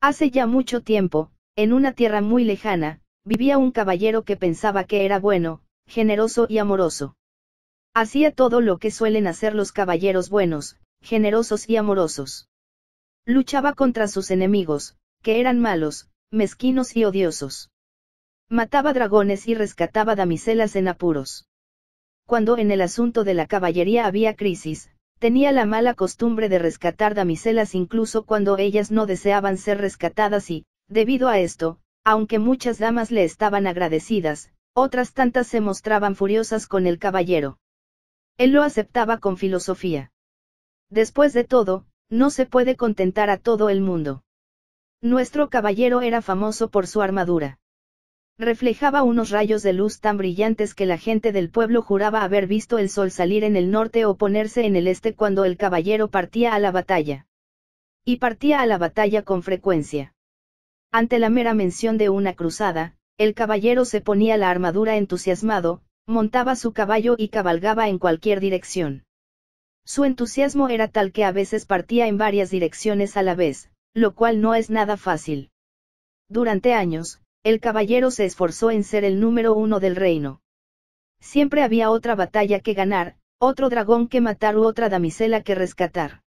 Hace ya mucho tiempo, en una tierra muy lejana, vivía un caballero que pensaba que era bueno, generoso y amoroso. Hacía todo lo que suelen hacer los caballeros buenos, generosos y amorosos. Luchaba contra sus enemigos, que eran malos, mezquinos y odiosos. Mataba dragones y rescataba damiselas en apuros. Cuando en el asunto de la caballería había crisis, Tenía la mala costumbre de rescatar damiselas incluso cuando ellas no deseaban ser rescatadas y, debido a esto, aunque muchas damas le estaban agradecidas, otras tantas se mostraban furiosas con el caballero. Él lo aceptaba con filosofía. Después de todo, no se puede contentar a todo el mundo. Nuestro caballero era famoso por su armadura reflejaba unos rayos de luz tan brillantes que la gente del pueblo juraba haber visto el sol salir en el norte o ponerse en el este cuando el caballero partía a la batalla. Y partía a la batalla con frecuencia. Ante la mera mención de una cruzada, el caballero se ponía la armadura entusiasmado, montaba su caballo y cabalgaba en cualquier dirección. Su entusiasmo era tal que a veces partía en varias direcciones a la vez, lo cual no es nada fácil. Durante años, el caballero se esforzó en ser el número uno del reino. Siempre había otra batalla que ganar, otro dragón que matar u otra damisela que rescatar.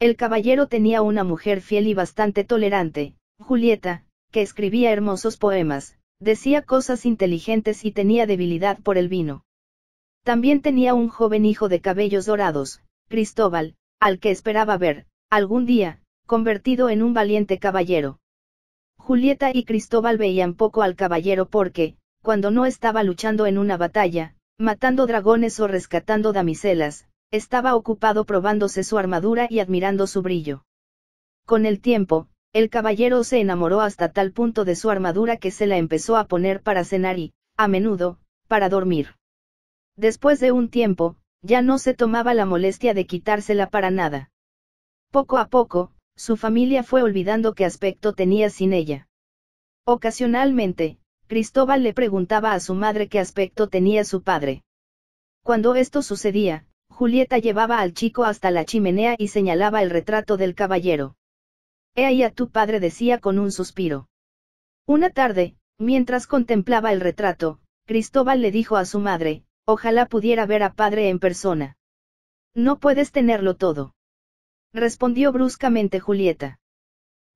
El caballero tenía una mujer fiel y bastante tolerante, Julieta, que escribía hermosos poemas, decía cosas inteligentes y tenía debilidad por el vino. También tenía un joven hijo de cabellos dorados, Cristóbal, al que esperaba ver, algún día, convertido en un valiente caballero. Julieta y Cristóbal veían poco al caballero porque, cuando no estaba luchando en una batalla, matando dragones o rescatando damiselas, estaba ocupado probándose su armadura y admirando su brillo. Con el tiempo, el caballero se enamoró hasta tal punto de su armadura que se la empezó a poner para cenar y, a menudo, para dormir. Después de un tiempo, ya no se tomaba la molestia de quitársela para nada. Poco a poco, su familia fue olvidando qué aspecto tenía sin ella. Ocasionalmente, Cristóbal le preguntaba a su madre qué aspecto tenía su padre. Cuando esto sucedía, Julieta llevaba al chico hasta la chimenea y señalaba el retrato del caballero. He ahí a tu padre decía con un suspiro. Una tarde, mientras contemplaba el retrato, Cristóbal le dijo a su madre, ojalá pudiera ver a padre en persona. No puedes tenerlo todo respondió bruscamente Julieta.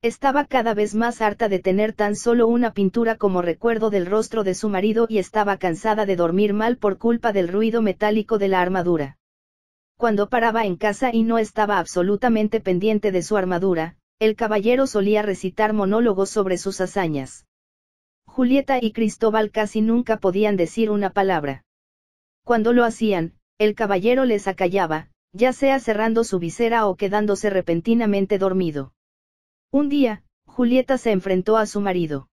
Estaba cada vez más harta de tener tan solo una pintura como recuerdo del rostro de su marido y estaba cansada de dormir mal por culpa del ruido metálico de la armadura. Cuando paraba en casa y no estaba absolutamente pendiente de su armadura, el caballero solía recitar monólogos sobre sus hazañas. Julieta y Cristóbal casi nunca podían decir una palabra. Cuando lo hacían, el caballero les acallaba, ya sea cerrando su visera o quedándose repentinamente dormido. Un día, Julieta se enfrentó a su marido.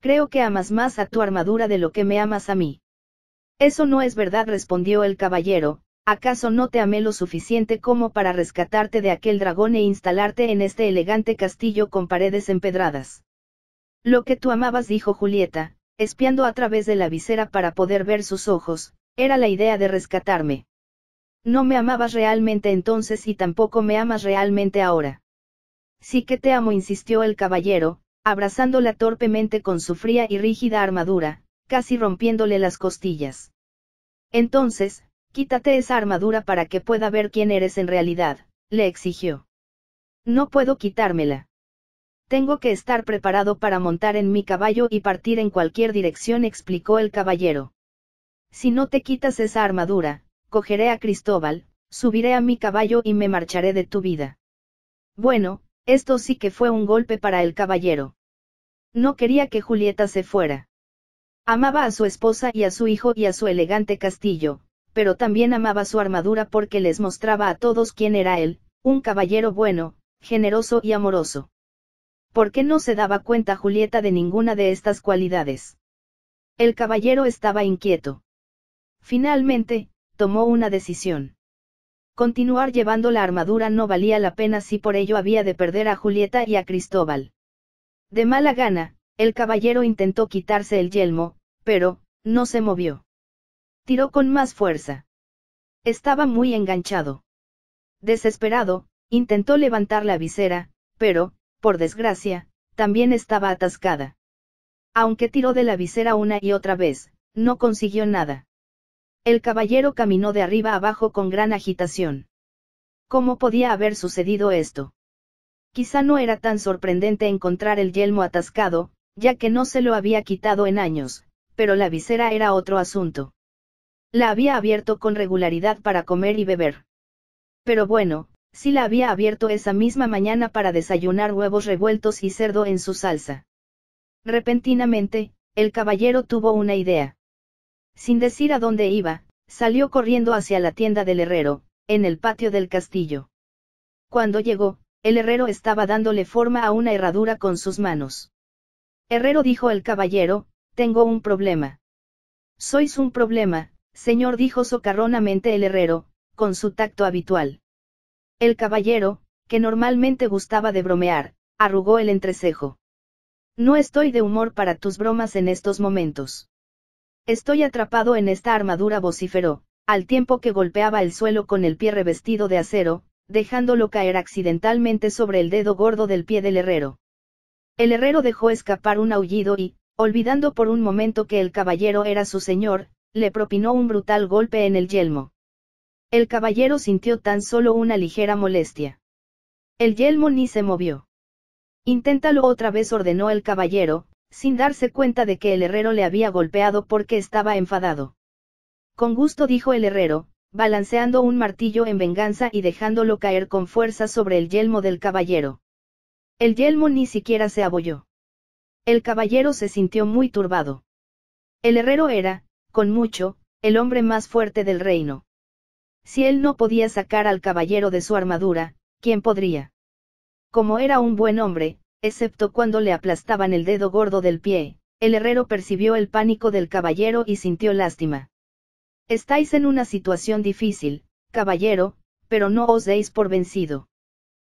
Creo que amas más a tu armadura de lo que me amas a mí. Eso no es verdad, respondió el caballero, ¿acaso no te amé lo suficiente como para rescatarte de aquel dragón e instalarte en este elegante castillo con paredes empedradas? Lo que tú amabas, dijo Julieta, espiando a través de la visera para poder ver sus ojos, era la idea de rescatarme. No me amabas realmente entonces y tampoco me amas realmente ahora. Sí que te amo, insistió el caballero, abrazándola torpemente con su fría y rígida armadura, casi rompiéndole las costillas. Entonces, quítate esa armadura para que pueda ver quién eres en realidad, le exigió. No puedo quitármela. Tengo que estar preparado para montar en mi caballo y partir en cualquier dirección, explicó el caballero. Si no te quitas esa armadura, cogeré a Cristóbal, subiré a mi caballo y me marcharé de tu vida. Bueno, esto sí que fue un golpe para el caballero. No quería que Julieta se fuera. Amaba a su esposa y a su hijo y a su elegante castillo, pero también amaba su armadura porque les mostraba a todos quién era él, un caballero bueno, generoso y amoroso. ¿Por qué no se daba cuenta Julieta de ninguna de estas cualidades? El caballero estaba inquieto. Finalmente, tomó una decisión. Continuar llevando la armadura no valía la pena si por ello había de perder a Julieta y a Cristóbal. De mala gana, el caballero intentó quitarse el yelmo, pero, no se movió. Tiró con más fuerza. Estaba muy enganchado. Desesperado, intentó levantar la visera, pero, por desgracia, también estaba atascada. Aunque tiró de la visera una y otra vez, no consiguió nada. El caballero caminó de arriba abajo con gran agitación. ¿Cómo podía haber sucedido esto? Quizá no era tan sorprendente encontrar el yelmo atascado, ya que no se lo había quitado en años, pero la visera era otro asunto. La había abierto con regularidad para comer y beber. Pero bueno, sí la había abierto esa misma mañana para desayunar huevos revueltos y cerdo en su salsa. Repentinamente, el caballero tuvo una idea. Sin decir a dónde iba, salió corriendo hacia la tienda del herrero, en el patio del castillo. Cuando llegó, el herrero estaba dándole forma a una herradura con sus manos. Herrero dijo el caballero, tengo un problema. Sois un problema, señor dijo socarronamente el herrero, con su tacto habitual. El caballero, que normalmente gustaba de bromear, arrugó el entrecejo. No estoy de humor para tus bromas en estos momentos. Estoy atrapado en esta armadura vociferó, al tiempo que golpeaba el suelo con el pie revestido de acero, dejándolo caer accidentalmente sobre el dedo gordo del pie del herrero. El herrero dejó escapar un aullido y, olvidando por un momento que el caballero era su señor, le propinó un brutal golpe en el yelmo. El caballero sintió tan solo una ligera molestia. El yelmo ni se movió. Inténtalo otra vez ordenó el caballero, sin darse cuenta de que el herrero le había golpeado porque estaba enfadado. Con gusto dijo el herrero, balanceando un martillo en venganza y dejándolo caer con fuerza sobre el yelmo del caballero. El yelmo ni siquiera se abolló. El caballero se sintió muy turbado. El herrero era, con mucho, el hombre más fuerte del reino. Si él no podía sacar al caballero de su armadura, ¿quién podría? Como era un buen hombre, excepto cuando le aplastaban el dedo gordo del pie, el herrero percibió el pánico del caballero y sintió lástima. Estáis en una situación difícil, caballero, pero no os deis por vencido.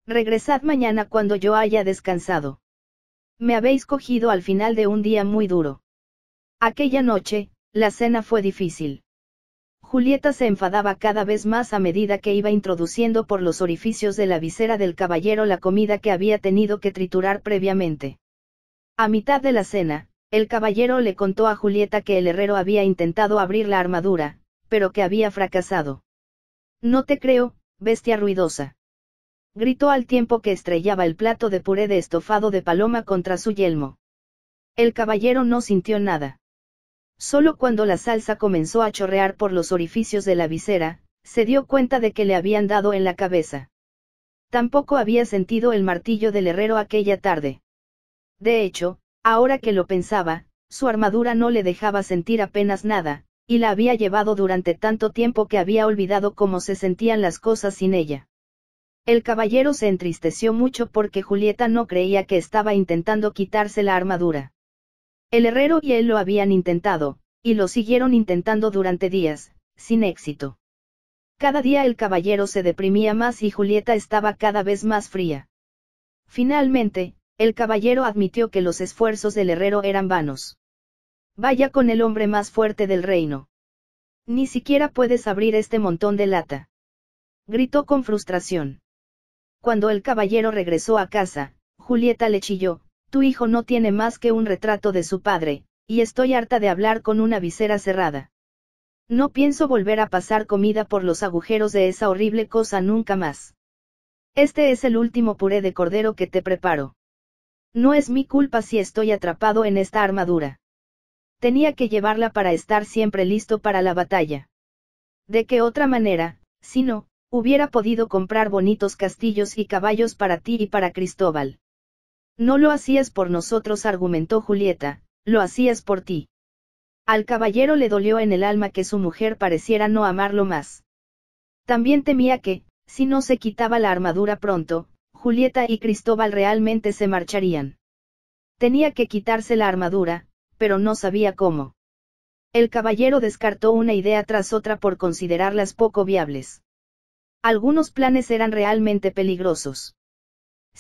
Regresad mañana cuando yo haya descansado. Me habéis cogido al final de un día muy duro. Aquella noche, la cena fue difícil. Julieta se enfadaba cada vez más a medida que iba introduciendo por los orificios de la visera del caballero la comida que había tenido que triturar previamente. A mitad de la cena, el caballero le contó a Julieta que el herrero había intentado abrir la armadura, pero que había fracasado. No te creo, bestia ruidosa. Gritó al tiempo que estrellaba el plato de puré de estofado de paloma contra su yelmo. El caballero no sintió nada. Solo cuando la salsa comenzó a chorrear por los orificios de la visera, se dio cuenta de que le habían dado en la cabeza. Tampoco había sentido el martillo del herrero aquella tarde. De hecho, ahora que lo pensaba, su armadura no le dejaba sentir apenas nada, y la había llevado durante tanto tiempo que había olvidado cómo se sentían las cosas sin ella. El caballero se entristeció mucho porque Julieta no creía que estaba intentando quitarse la armadura. El herrero y él lo habían intentado, y lo siguieron intentando durante días, sin éxito. Cada día el caballero se deprimía más y Julieta estaba cada vez más fría. Finalmente, el caballero admitió que los esfuerzos del herrero eran vanos. Vaya con el hombre más fuerte del reino. Ni siquiera puedes abrir este montón de lata. Gritó con frustración. Cuando el caballero regresó a casa, Julieta le chilló, tu hijo no tiene más que un retrato de su padre, y estoy harta de hablar con una visera cerrada. No pienso volver a pasar comida por los agujeros de esa horrible cosa nunca más. Este es el último puré de cordero que te preparo. No es mi culpa si estoy atrapado en esta armadura. Tenía que llevarla para estar siempre listo para la batalla. De qué otra manera, si no, hubiera podido comprar bonitos castillos y caballos para ti y para Cristóbal. No lo hacías por nosotros, argumentó Julieta, lo hacías por ti. Al caballero le dolió en el alma que su mujer pareciera no amarlo más. También temía que, si no se quitaba la armadura pronto, Julieta y Cristóbal realmente se marcharían. Tenía que quitarse la armadura, pero no sabía cómo. El caballero descartó una idea tras otra por considerarlas poco viables. Algunos planes eran realmente peligrosos.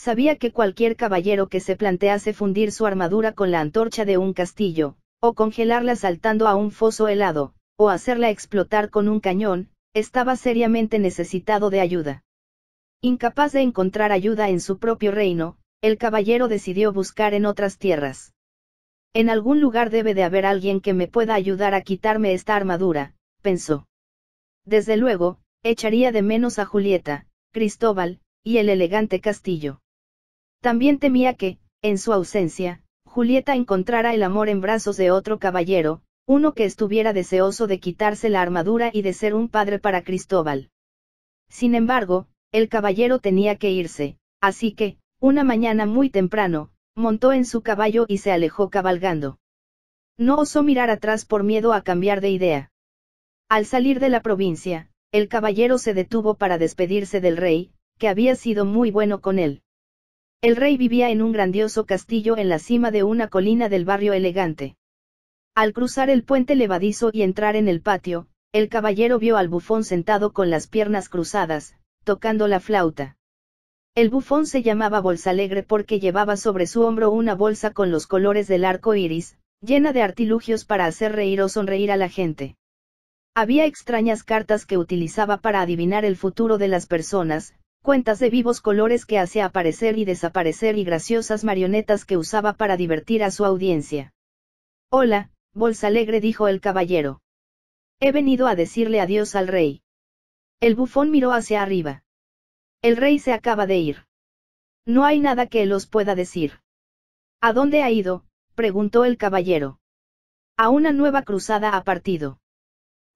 Sabía que cualquier caballero que se plantease fundir su armadura con la antorcha de un castillo, o congelarla saltando a un foso helado, o hacerla explotar con un cañón, estaba seriamente necesitado de ayuda. Incapaz de encontrar ayuda en su propio reino, el caballero decidió buscar en otras tierras. En algún lugar debe de haber alguien que me pueda ayudar a quitarme esta armadura, pensó. Desde luego, echaría de menos a Julieta, Cristóbal, y el elegante castillo. También temía que, en su ausencia, Julieta encontrara el amor en brazos de otro caballero, uno que estuviera deseoso de quitarse la armadura y de ser un padre para Cristóbal. Sin embargo, el caballero tenía que irse, así que, una mañana muy temprano, montó en su caballo y se alejó cabalgando. No osó mirar atrás por miedo a cambiar de idea. Al salir de la provincia, el caballero se detuvo para despedirse del rey, que había sido muy bueno con él. El rey vivía en un grandioso castillo en la cima de una colina del barrio elegante. Al cruzar el puente levadizo y entrar en el patio, el caballero vio al bufón sentado con las piernas cruzadas, tocando la flauta. El bufón se llamaba Bolsalegre porque llevaba sobre su hombro una bolsa con los colores del arco iris, llena de artilugios para hacer reír o sonreír a la gente. Había extrañas cartas que utilizaba para adivinar el futuro de las personas, cuentas de vivos colores que hace aparecer y desaparecer y graciosas marionetas que usaba para divertir a su audiencia. Hola, Bolsa Alegre dijo el caballero. He venido a decirle adiós al rey. El bufón miró hacia arriba. El rey se acaba de ir. No hay nada que él os pueda decir. ¿A dónde ha ido? preguntó el caballero. A una nueva cruzada ha partido.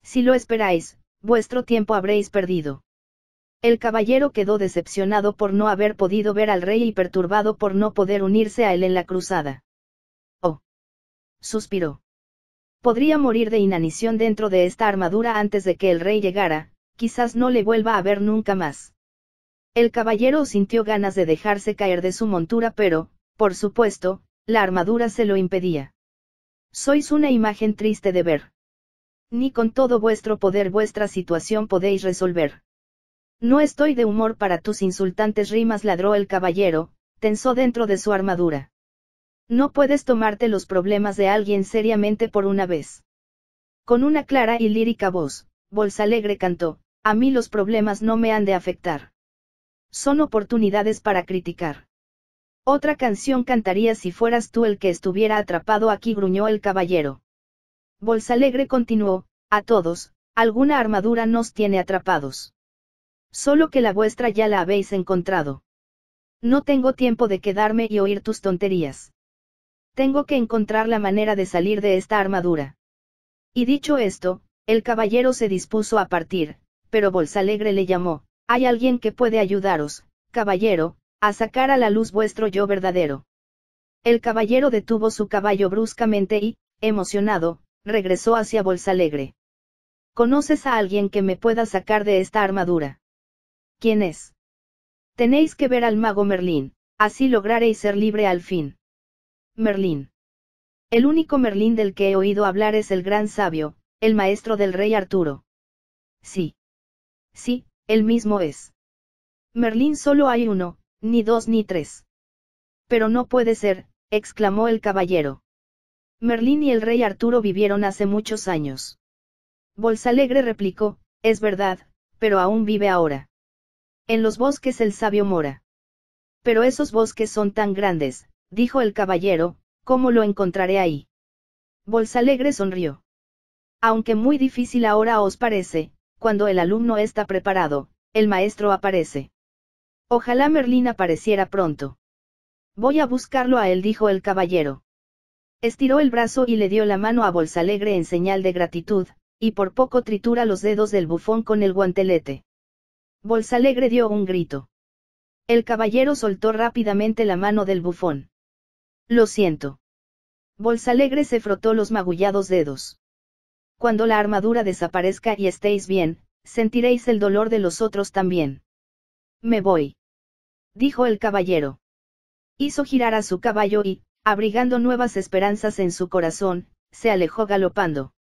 Si lo esperáis, vuestro tiempo habréis perdido. El caballero quedó decepcionado por no haber podido ver al rey y perturbado por no poder unirse a él en la cruzada. Oh. Suspiró. Podría morir de inanición dentro de esta armadura antes de que el rey llegara, quizás no le vuelva a ver nunca más. El caballero sintió ganas de dejarse caer de su montura pero, por supuesto, la armadura se lo impedía. Sois una imagen triste de ver. Ni con todo vuestro poder vuestra situación podéis resolver. No estoy de humor para tus insultantes rimas, ladró el caballero, tensó dentro de su armadura. No puedes tomarte los problemas de alguien seriamente por una vez. Con una clara y lírica voz, Bolsalegre cantó, a mí los problemas no me han de afectar. Son oportunidades para criticar. Otra canción cantaría si fueras tú el que estuviera atrapado aquí, gruñó el caballero. Bolsalegre continuó, a todos, alguna armadura nos tiene atrapados. Solo que la vuestra ya la habéis encontrado. No tengo tiempo de quedarme y oír tus tonterías. Tengo que encontrar la manera de salir de esta armadura. Y dicho esto, el caballero se dispuso a partir, pero Bolsalegre le llamó, hay alguien que puede ayudaros, caballero, a sacar a la luz vuestro yo verdadero. El caballero detuvo su caballo bruscamente y, emocionado, regresó hacia Bolsalegre. ¿Conoces a alguien que me pueda sacar de esta armadura? ¿Quién es? Tenéis que ver al mago Merlín, así lograréis ser libre al fin. Merlín. El único Merlín del que he oído hablar es el gran sabio, el maestro del rey Arturo. Sí. Sí, el mismo es. Merlín solo hay uno, ni dos ni tres. Pero no puede ser, exclamó el caballero. Merlín y el rey Arturo vivieron hace muchos años. Bolsalegre replicó, es verdad, pero aún vive ahora. En los bosques el sabio mora. Pero esos bosques son tan grandes, dijo el caballero, ¿cómo lo encontraré ahí? Bolsalegre sonrió. Aunque muy difícil ahora os parece, cuando el alumno está preparado, el maestro aparece. Ojalá Merlín apareciera pronto. Voy a buscarlo a él, dijo el caballero. Estiró el brazo y le dio la mano a Bolsalegre en señal de gratitud, y por poco tritura los dedos del bufón con el guantelete. Bolsalegre dio un grito. El caballero soltó rápidamente la mano del bufón. Lo siento. Bolsalegre se frotó los magullados dedos. Cuando la armadura desaparezca y estéis bien, sentiréis el dolor de los otros también. Me voy. Dijo el caballero. Hizo girar a su caballo y, abrigando nuevas esperanzas en su corazón, se alejó galopando.